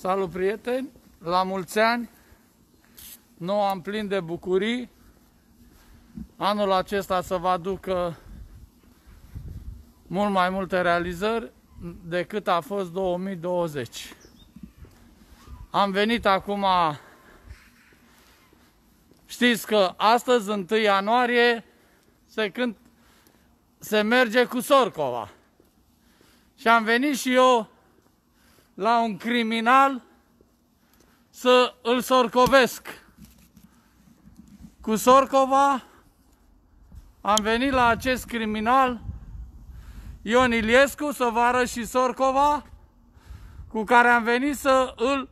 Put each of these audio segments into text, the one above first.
Salut prieteni, la mulți ani, nou am plin de bucurii. Anul acesta să vă aducă mult mai multe realizări decât a fost 2020. Am venit acum, știți că astăzi, 1 ianuarie, se, cânt, se merge cu Sorcova. Și am venit și eu la un criminal să îl sorcovesc. Cu sorcova am venit la acest criminal Ion Iliescu, să arăt și Sorcova, cu care am venit să îl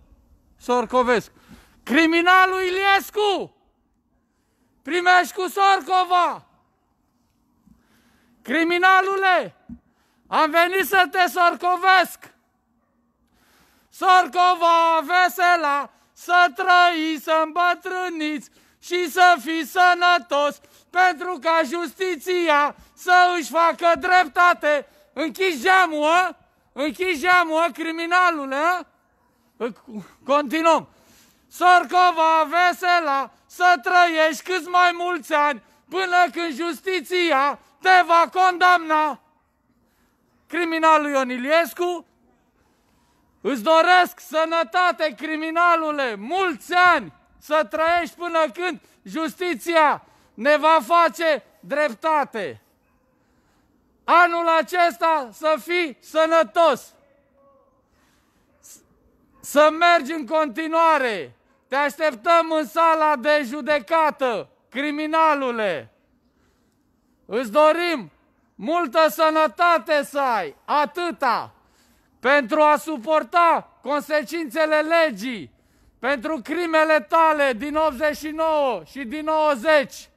sorcovesc. Criminalul Iliescu! Primești cu Sorcova! Criminalule, am venit să te sorcovesc! Sorcova vesela, să trăiți, să îmbătrâniți și să fiți sănătos, pentru ca justiția să își facă dreptate. Închizi geamul, a? Ă? Închizi geamul, ă, criminalule, a? Ă? Continuăm. Sorcova vesela, să trăiești câți mai mulți ani, până când justiția te va condamna. Criminalul Ion Iliescu Îți doresc sănătate, criminalule, mulți ani, să trăiești până când justiția ne va face dreptate. Anul acesta să fii sănătos, să mergi în continuare. Te așteptăm în sala de judecată, criminalule. Îți dorim multă sănătate să ai, atâta pentru a suporta consecințele legii, pentru crimele tale din 89 și din 90,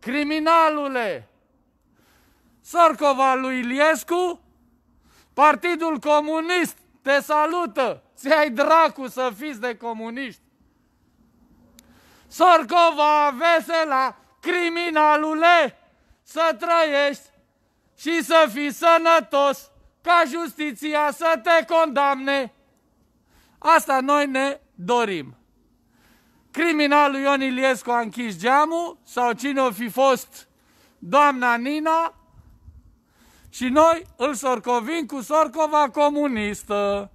criminalule, Sorcova lui Iliescu, Partidul Comunist te salută, ți-ai dracu să fiți de comuniști. Sorcova vesela, criminalule, să trăiești și să fii sănătos ca justiția să te condamne. Asta noi ne dorim. Criminalul Ion Iliescu a închis geamul sau cine o fi fost doamna Nina și noi îl sorcovim cu sorcova comunistă.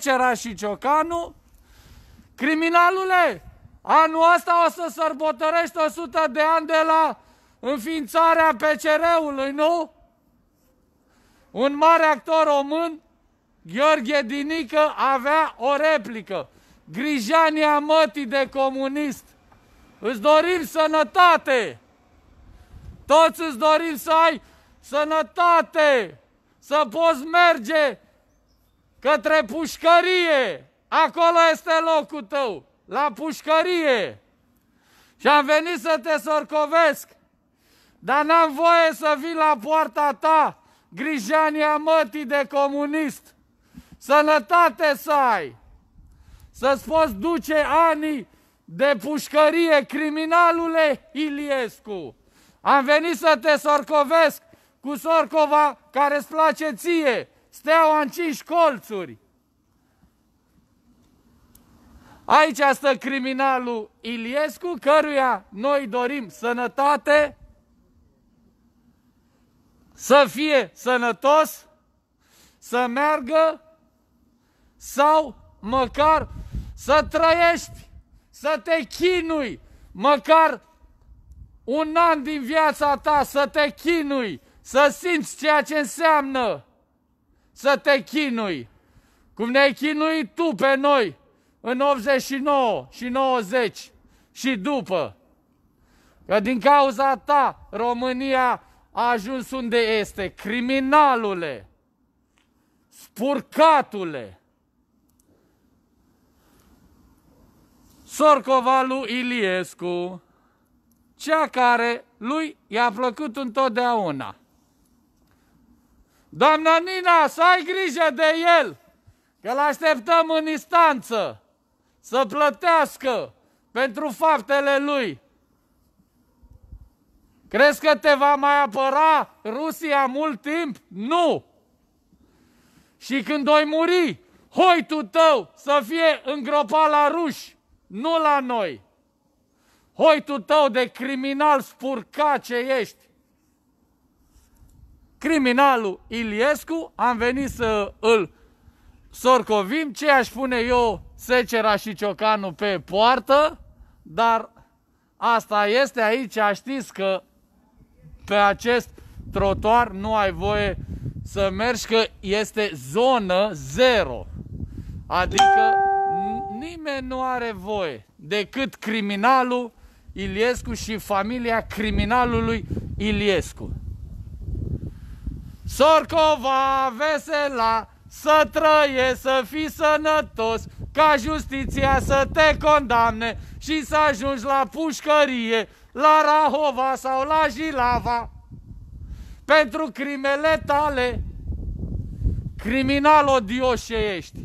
cera și Ciocanu, criminalule, anul ăsta o să sărbătorești 100 de ani de la înființarea PCR-ului, nu? Un mare actor român, Gheorghe Dinică, avea o replică. Grijania mătii de comunist. Îți dorim sănătate! Toți îți dorim să ai sănătate! Să poți merge către pușcărie! Acolo este locul tău, la pușcărie! Și am venit să te sorcovesc, dar n-am voie să vii la poarta ta Grijania mătii de comunist. Sănătate să ai! Să-ți poți duce anii de pușcărie, criminalule Iliescu. Am venit să te sorcovesc cu sorcova care îți place ție, steaua în cinci colțuri. Aici stă criminalul Iliescu, căruia noi dorim sănătate, să fie sănătos, să meargă sau măcar să trăiești, să te chinui, măcar un an din viața ta să te chinui, să simți ceea ce înseamnă să te chinui, cum ne-ai chinuit tu pe noi în 89 și 90 și după. Că din cauza ta România a ajuns unde este, criminalule, spurcatule. Sorcova lui Iliescu, cea care lui i-a plăcut întotdeauna. Doamna Nina, să ai grijă de el, că îl așteptăm în instanță să plătească pentru faptele lui. Crezi că te va mai apăra Rusia mult timp? Nu! Și când oi muri, hoitul tău să fie îngropat la ruși, nu la noi. Hoitul tău de criminal spurca ce ești. Criminalul Iliescu, am venit să îl sorcovim, ce aș pune eu secera și ciocanul pe poartă, dar asta este aici, știți că pe acest trotuar nu ai voie să mergi că este zonă zero. Adică nimeni nu are voie decât criminalul Iliescu și familia criminalului Iliescu. Sorcova vesela, să trăie, să fii sănătos, ca justiția să te condamne și să ajungi la pușcărie, la Rahova sau la Jilava pentru crimele tale, criminal odioșe ești.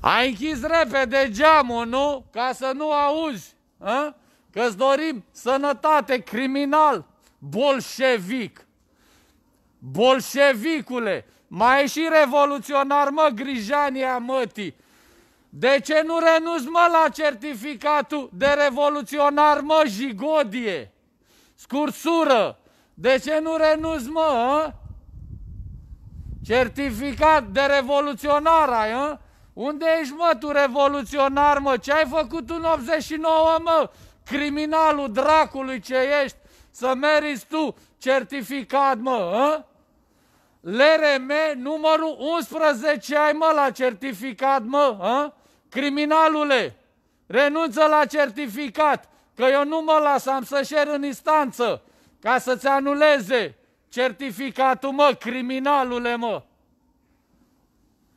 Ai închis repede geamul, nu? Ca să nu auzi, a? că îți dorim sănătate, criminal, bolșevic. Bolșevicule, mai e și revoluționar, mă, Grijania mătii. De ce nu renunți, mă, la certificatul de revoluționar, mă, jigodie? Scursură! De ce nu renunți, mă, a? Ă? Certificat de revoluționar ai, a? Ă? Unde ești, mă, tu revoluționar, mă? Ce ai făcut în 89, mă? Criminalul dracului ce ești, să meriți tu certificat, mă, a? Ă? LRM numărul 11 ai, mă, la certificat, mă, a? Criminalule, renunță la certificat, că eu nu mă las, am să șer în instanță ca să-ți anuleze certificatul, mă, criminalule, mă.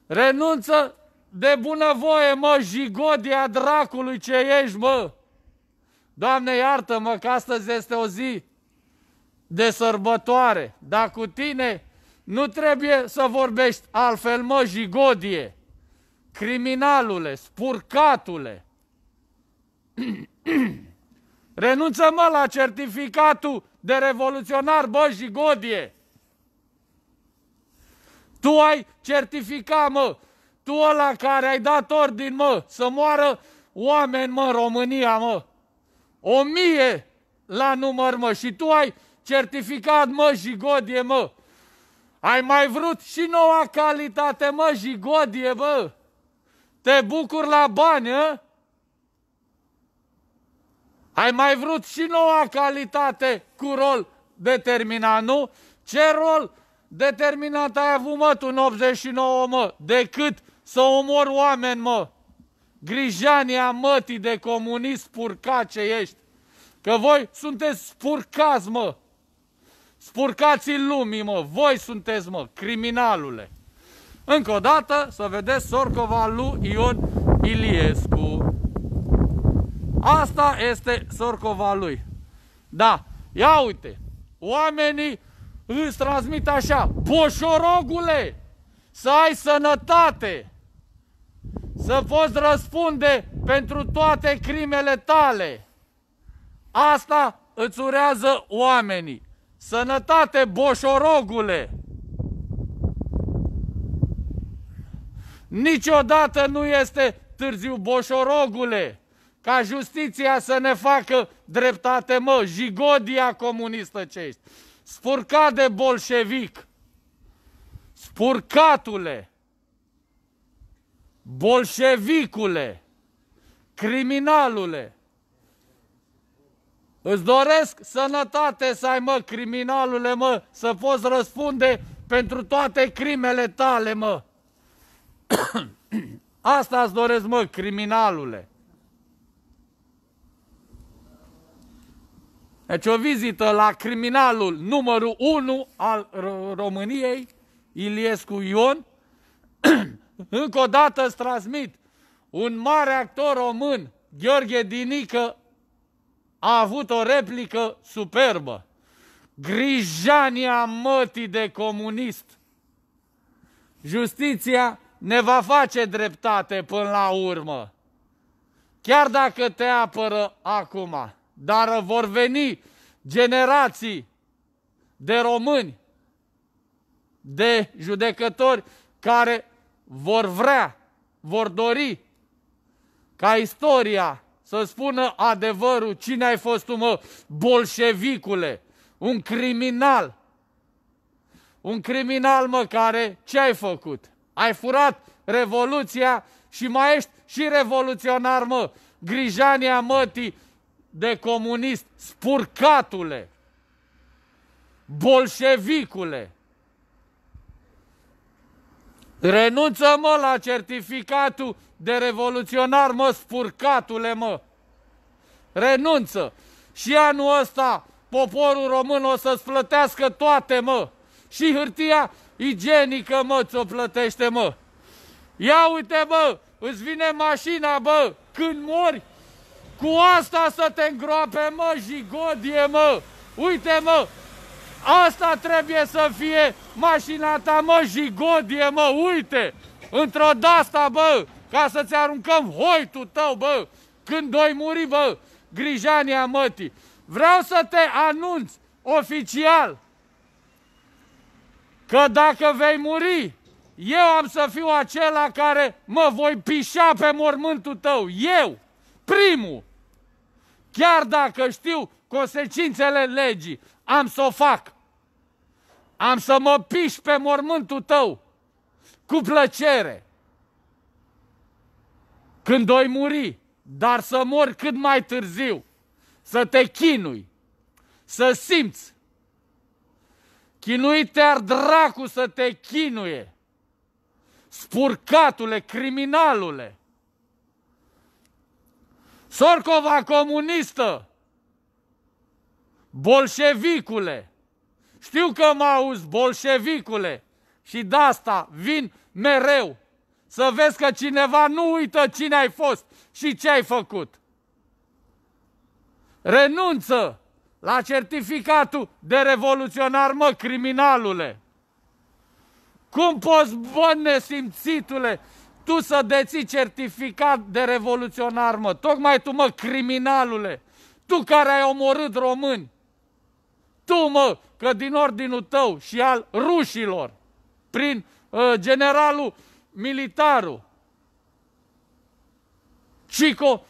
Renunță de bunăvoie, mă, jigodia dracului ce ești, mă. Doamne, iartă-mă că astăzi este o zi de sărbătoare, dar cu tine nu trebuie să vorbești altfel, mă, jigodie criminalule, spurcatule, renunță-mă la certificatul de revoluționar, bă, jigodie! Tu ai certificat, mă, tu ăla care ai dat ordin, mă, să moară oameni, mă, în România, mă, o mie la număr, mă, și tu ai certificat, mă, jigodie, mă, ai mai vrut și noua calitate, mă, jigodie, bă. Te bucur la bani, a? Ă? Ai mai vrut și noua calitate cu rol determinat, nu? Ce rol determinat ai avut, mă, tu în 89, mă, decât să omor oameni, mă? Grijania mătii de comunist ce ești. Că voi sunteți spurcați, mă. Spurcații lumii, mă. Voi sunteți, mă, criminalule. Încă o dată să vedeți Sorcova lui Ion Iliescu. Asta este Sorcova lui. Da, ia uite, oamenii îți transmit așa, Boșorogule, să ai sănătate, să poți răspunde pentru toate crimele tale. Asta îți urează oamenii. Sănătate, boșorogule! Niciodată nu este târziu boșorogule ca justiția să ne facă dreptate, mă, jigodia comunistă ce ești, spurcat de bolșevic, spurcatule, bolșevicule, criminalule, îți doresc sănătate să ai, mă, criminalule, mă, să poți răspunde pentru toate crimele tale, mă. Asta îți doresc, mă, criminalule. Deci o vizită la criminalul numărul 1 al României, Iliescu Ion. Încă o dată îți transmit, un mare actor român, Gheorghe Dinică, a avut o replică superbă. Grijania mătii de comunist. Justiția ne va face dreptate până la urmă. Chiar dacă te apără acum, dar vor veni generații de români, de judecători care vor vrea, vor dori ca istoria să spună adevărul cine ai fost tu, mă, bolșevicule, un criminal, un criminal, mă, care ce ai făcut? Ai furat Revoluția și mai ești și revoluționar, mă. Grijania mătii de comunist, spurcatule, bolșevicule. Renunță, mă, la certificatul de revoluționar, mă, spurcatule, mă. Renunță. Și anul ăsta poporul român o să-ți plătească toate, mă. Și hârtia igienică, mă, ți-o plătește, mă. Ia uite, bă, îți vine mașina, bă, când mori, cu asta să te îngroape, mă, jigodie, mă. Uite, mă, asta trebuie să fie mașina ta, mă, jigodie, mă, uite. Într-o dasta, bă, ca să-ți aruncăm hoitul tău, bă, când doi muri, bă, grijania mătii. Vreau să te anunț oficial Că dacă vei muri, eu am să fiu acela care mă voi pișa pe mormântul tău. Eu, primul. Chiar dacă știu consecințele legii, am să o fac. Am să mă piș pe mormântul tău cu plăcere. Când oi muri, dar să mor cât mai târziu, să te chinui, să simți Chinui te-ar dracu să te chinuie! Spurcatule, criminalule! Sorcova comunistă! Bolșevicule! Știu că mă auzi, bolșevicule! Și de asta vin mereu să vezi că cineva nu uită cine ai fost și ce ai făcut. Renunță la certificatul de revoluționar, mă, criminalule! Cum poți, bă, nesimțitule, tu să deții certificat de revoluționar, mă? Tocmai tu, mă, criminalule! Tu care ai omorât români! Tu, mă, că din ordinul tău și al rușilor, prin uh, generalul militaru, Cico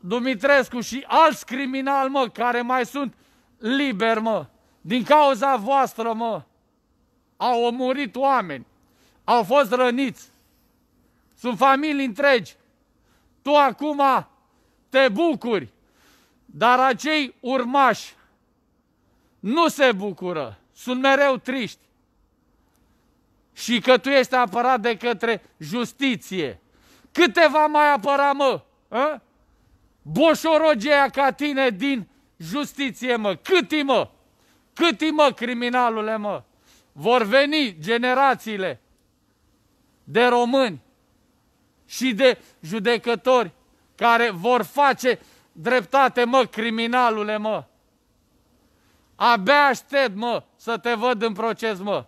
Dumitrescu și alți criminali, mă, care mai sunt liber, mă. Din cauza voastră, mă, au murit oameni, au fost răniți, sunt familii întregi. Tu acum te bucuri, dar acei urmași nu se bucură, sunt mereu triști. Și că tu ești apărat de către justiție. Câteva mai apăra, mă? A? Ă? Boșorogeia ca tine din Justiție, mă! Cât-i, mă! Cât-i, mă, criminalule, mă! Vor veni generațiile de români și de judecători care vor face dreptate, mă, criminalule, mă! Abia aștept, mă, să te văd în proces, mă!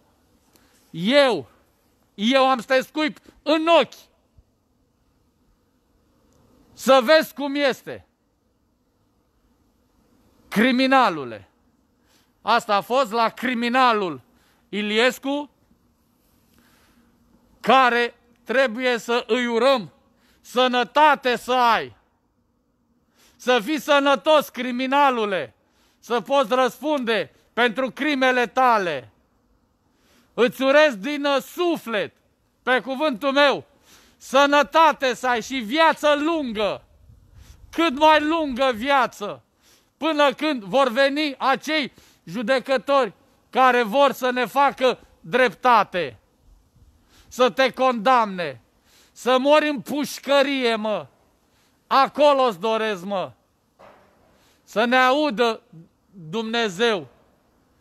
Eu, eu am să te scuip în ochi! Să vezi cum este! Criminalule. Asta a fost la criminalul Iliescu, care trebuie să îi urăm sănătate să ai. Să fii sănătos, criminalule, să poți răspunde pentru crimele tale. Îți urez din suflet, pe cuvântul meu, sănătate să ai și viață lungă, cât mai lungă viață până când vor veni acei judecători care vor să ne facă dreptate, să te condamne, să mori în pușcărie, mă. Acolo îți doresc, mă. Să ne audă Dumnezeu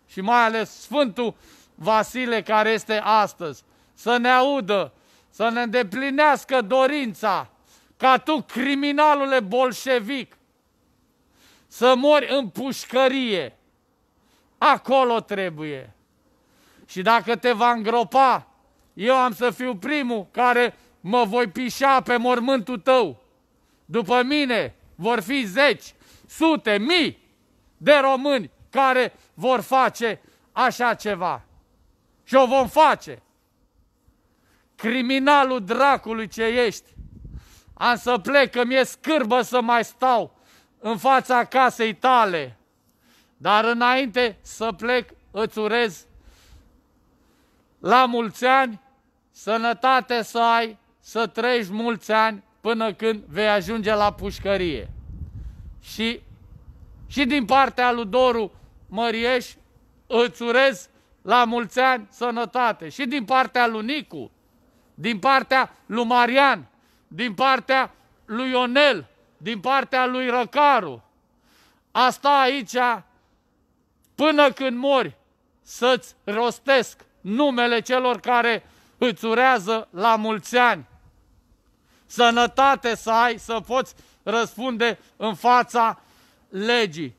și mai ales Sfântul Vasile care este astăzi. Să ne audă, să ne îndeplinească dorința ca tu, criminalule bolșevic, să mori în pușcărie. Acolo trebuie. Și dacă te va îngropa, eu am să fiu primul care mă voi pișa pe mormântul tău. După mine vor fi zeci, sute, mii de români care vor face așa ceva. Și o vom face. Criminalul dracului ce ești, am să plec, că mi-e scârbă să mai stau în fața casei tale. Dar înainte să plec, îți urez la mulți ani, sănătate să ai, să trăiești mulți ani până când vei ajunge la pușcărie. Și, și din partea lui Doru Mărieș îți urez la mulți ani sănătate. Și din partea lui Nicu, din partea lui Marian, din partea lui Ionel, din partea lui Răcaru. Asta aici până când mori să-ți rostesc numele celor care îți urează la mulți ani. Sănătate să ai, să poți răspunde în fața legii.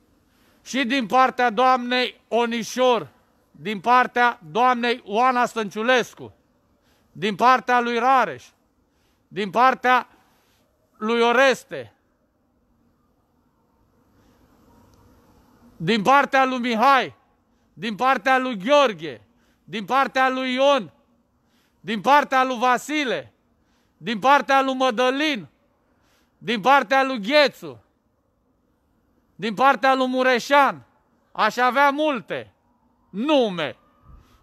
Și din partea doamnei Onișor, din partea doamnei Oana Stănciulescu, din partea lui Rareș, din partea lui Oreste, din partea lui Mihai, din partea lui Gheorghe, din partea lui Ion, din partea lui Vasile, din partea lui Mădălin, din partea lui Ghețu, din partea lui Mureșan. Aș avea multe nume.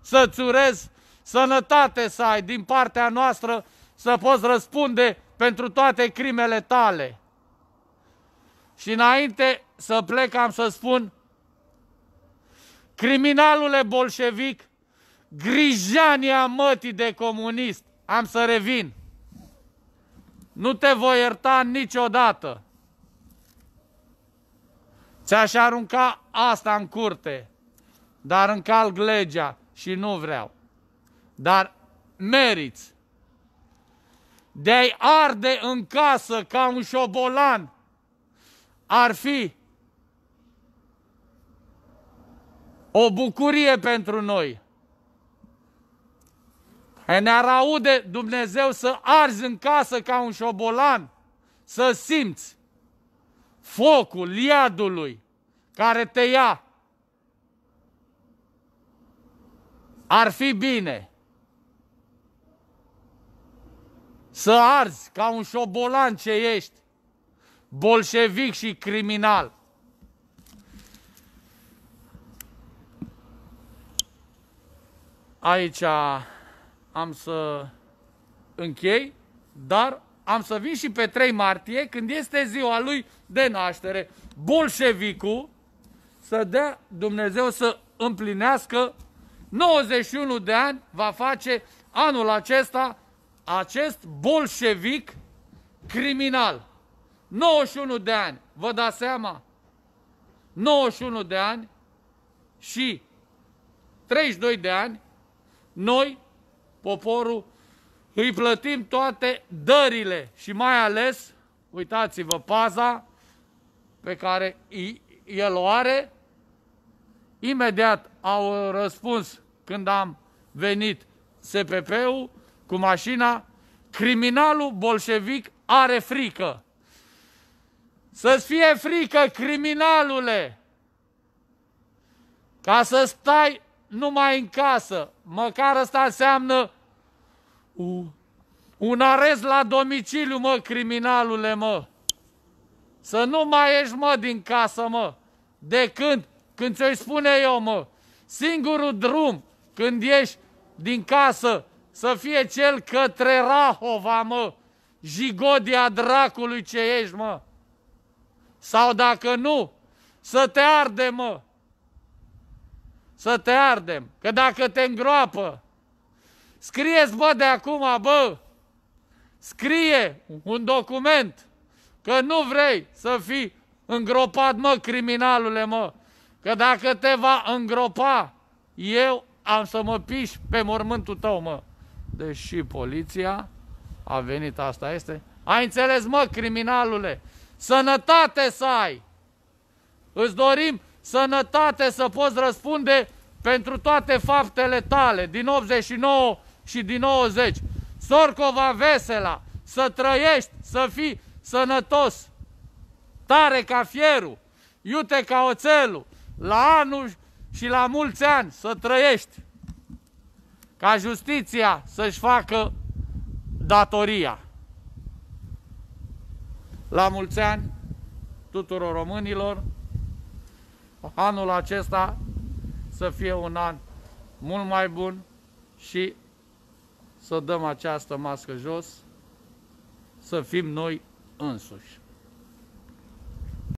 Să-ți urez sănătate să ai din partea noastră să poți răspunde pentru toate crimele tale. Și înainte să plec am să spun criminalule bolșevic, grijania mătii de comunist. Am să revin. Nu te voi ierta niciodată. Ți-aș arunca asta în curte, dar încalc legea și nu vreau. Dar meriți de ai arde în casă ca un șobolan ar fi o bucurie pentru noi. Ne-ar aude Dumnezeu să arzi în casă ca un șobolan, să simți focul iadului care te ia. Ar fi bine să arzi ca un șobolan ce ești, bolșevic și criminal. aici am să închei, dar am să vin și pe 3 martie, când este ziua lui de naștere, bolșevicul, să dea Dumnezeu să împlinească 91 de ani, va face anul acesta acest bolșevic criminal. 91 de ani, vă dați seama? 91 de ani și 32 de ani noi, poporul, îi plătim toate dările și mai ales, uitați-vă, paza pe care el o are. Imediat au răspuns când am venit SPP-ul cu mașina, criminalul bolșevic are frică. Să-ți fie frică, criminalule! Ca să stai numai în casă. Măcar asta înseamnă un arest la domiciliu, mă, criminalule, mă. Să nu mai ești mă, din casă, mă. De când? Când ți-o spune eu, mă. Singurul drum când ieși din casă să fie cel către Rahova, mă. Jigodia dracului ce ești, mă. Sau dacă nu, să te arde, mă să te ardem, că dacă te îngroapă, scrieți, bă, de acum, bă, scrie un document că nu vrei să fii îngropat, mă, criminalule, mă, că dacă te va îngropa, eu am să mă piși pe mormântul tău, mă. Deși poliția a venit, asta este. Ai înțeles, mă, criminalule? Sănătate să ai! Îți dorim sănătate să poți răspunde pentru toate faptele tale din 89 și din 90. Sorcova vesela, să trăiești, să fii sănătos, tare ca fierul, iute ca oțelul, la anul și la mulți ani să trăiești, ca justiția să-și facă datoria. La mulți ani tuturor românilor, anul acesta să fie un an mult mai bun și să dăm această mască jos, să fim noi însuși.